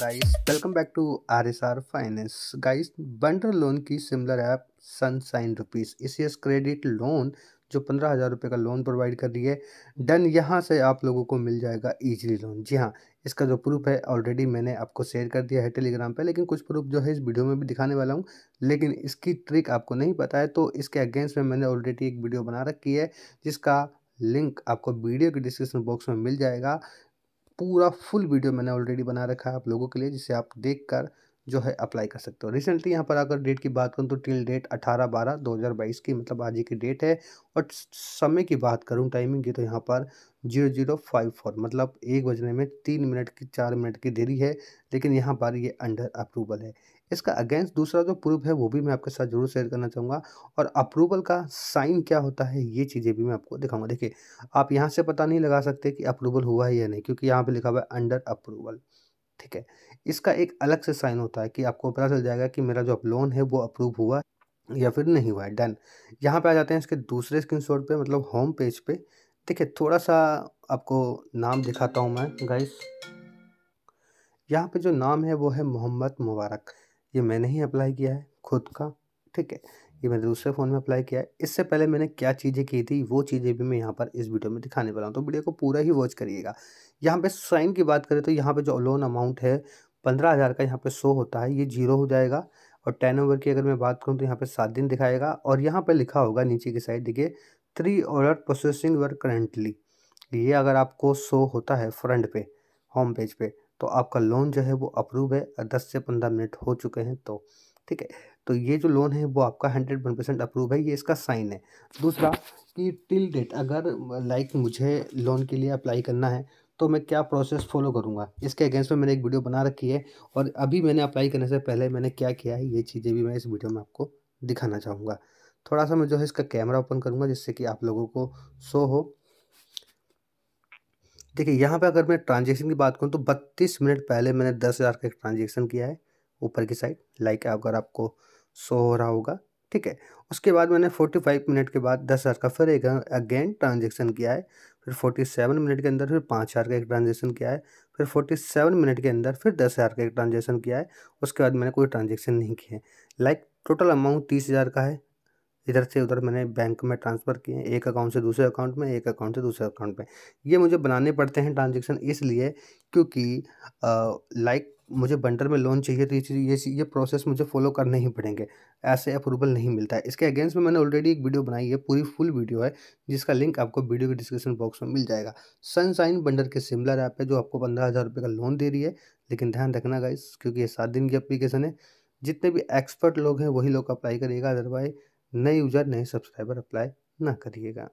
guys welcome back to our finance guys बंडर loan की similar app sunshine rupees इस S credit loan जो पंद्रह हज़ार रुपये का लोन प्रोवाइड कर रही है डन यहाँ से आप लोगों को मिल जाएगा ईजिली लोन जी हाँ इसका जो प्रूफ है ऑलरेडी मैंने आपको शेयर कर दिया है टेलीग्राम पे लेकिन कुछ प्रूफ जो है इस वीडियो में भी दिखाने वाला हूँ लेकिन इसकी ट्रिक आपको नहीं पता है तो इसके अगेंस्ट में मैंने ऑलरेडी एक वीडियो बना रखी है जिसका लिंक आपको वीडियो के डिस्क्रिप्शन बॉक्स में मिल जाएगा पूरा फुल वीडियो मैंने ऑलरेडी बना रखा है आप लोगों के लिए जिसे आप देख कर जो है अप्लाई कर सकते हो रिसेंटली यहाँ पर अगर डेट की बात करूँ तो टिल डेट अठारह बारह दो हज़ार बाईस की मतलब आज ही की डेट है और समय की बात करूँ टाइमिंग की तो यहाँ पर जीरो जीरो फाइव फोर मतलब एक बजने में तीन मिनट की चार मिनट की देरी है लेकिन यहाँ पर ये अंडर अप्रूवल है इसका अगेंस्ट दूसरा जो प्रूफ है वो भी मैं आपके साथ जरूर शेयर करना चाहूँगा और अप्रूवल का साइन क्या होता है ये चीज़ें भी मैं आपको दिखाऊंगा देखिए आप यहाँ से पता नहीं लगा सकते कि अप्रूवल हुआ है या नहीं क्योंकि यहाँ पे लिखा हुआ है अंडर अप्रूवल ठीक है इसका एक अलग से साइन होता है कि आपको पता चल जाएगा कि मेरा जो लोन है वो अप्रूव हुआ या फिर नहीं हुआ है डन यहाँ पे आ जाते हैं इसके दूसरे स्क्रीन पे मतलब होम पेज पे देखिए थोड़ा सा आपको नाम दिखाता हूँ मैं गाइस यहाँ पे जो नाम है वो है मोहम्मद मुबारक ये मैंने ही अप्लाई किया है खुद का ठीक है ये मैंने दूसरे फ़ोन में अप्लाई किया है इससे पहले मैंने क्या चीज़ें की थी वो चीज़ें भी मैं यहाँ पर इस वीडियो में दिखाने वाला हूँ तो वीडियो को पूरा ही वॉच करिएगा यहाँ पे साइन की बात करें तो यहाँ पे जो लोन अमाउंट है पंद्रह हज़ार का यहाँ पे शो होता है ये जीरो हो जाएगा और टेन ओवर की अगर मैं बात करूँ तो यहाँ पर सात दिन दिखाएगा और यहाँ पर लिखा होगा नीचे की साइड देखिए three order processing work currently ये अगर आपको शो होता है फ्रंट पे होम पेज पर तो आपका लोन जो है वो अप्रूव है दस से पंद्रह मिनट हो चुके हैं तो ठीक है तो ये जो लोन है वो आपका हंड्रेड वन परसेंट अप्रूव है ये इसका साइन है दूसरा कि टिल डेट अगर लाइक मुझे लोन के लिए अप्लाई करना है तो मैं क्या प्रोसेस फॉलो करूँगा इसके अगेंस्ट में मैंने एक वीडियो बना रखी है और अभी मैंने अप्लाई करने से पहले मैंने क्या किया है ये चीज़ें भी मैं इस वीडियो में आपको दिखाना चाहूँगा थोड़ा सा मैं जो है इसका कैमरा ओपन करूँगा जिससे कि आप लोगों को शो हो देखिए यहाँ पे अगर मैं ट्रांजेक्शन की बात करूँ तो 32 मिनट पहले मैंने दस हज़ार का एक ट्रांजेक्शन किया है ऊपर की साइड लाइक अगर आपको शो हो रहा होगा ठीक है उसके बाद मैंने 45 मिनट के बाद दस हज़ार का फिर एक अगेन ट्रांजेक्शन किया है फिर 47 मिनट के अंदर फिर पाँच हज़ार का एक ट्रांजेक्शन किया है फिर सेवन मिनट के अंदर फिर दस हज़ार का एक ट्रांजेक्शन किया है उसके बाद मैंने कोई ट्रांजेक्शन नहीं किया है लाइक टोटल अमाउंट तीस हज़ार का है इधर से उधर मैंने बैंक में ट्रांसफ़र किए हैं एक अकाउंट से दूसरे अकाउंट में एक अकाउंट से दूसरे अकाउंट में ये मुझे बनाने पड़ते हैं ट्रांजेक्शन इसलिए क्योंकि लाइक मुझे बंडर में लोन चाहिए तो ये चीज़ ये ये प्रोसेस मुझे फॉलो करने ही पड़ेंगे ऐसे अप्रूवल नहीं मिलता है इसके अगेंस्ट में मैंने ऑलरेडी एक वीडियो बनाई है पूरी फुल वीडियो है जिसका लिंक आपको वीडियो के डिस्क्रिप्शन बॉक्स में मिल जाएगा सनसाइन बंडर के सिमिलर ऐप है जो आपको पंद्रह हज़ार रुपये का लोन दे रही है लेकिन ध्यान रखना गाइस क्योंकि ये सात दिन की अप्लीकेशन है जितने भी एक्सपर्ट लोग हैं वही लोग अप्लाई करिएगा अदरवाइज नए यूजर नए सब्सक्राइबर अप्लाई ना करिएगा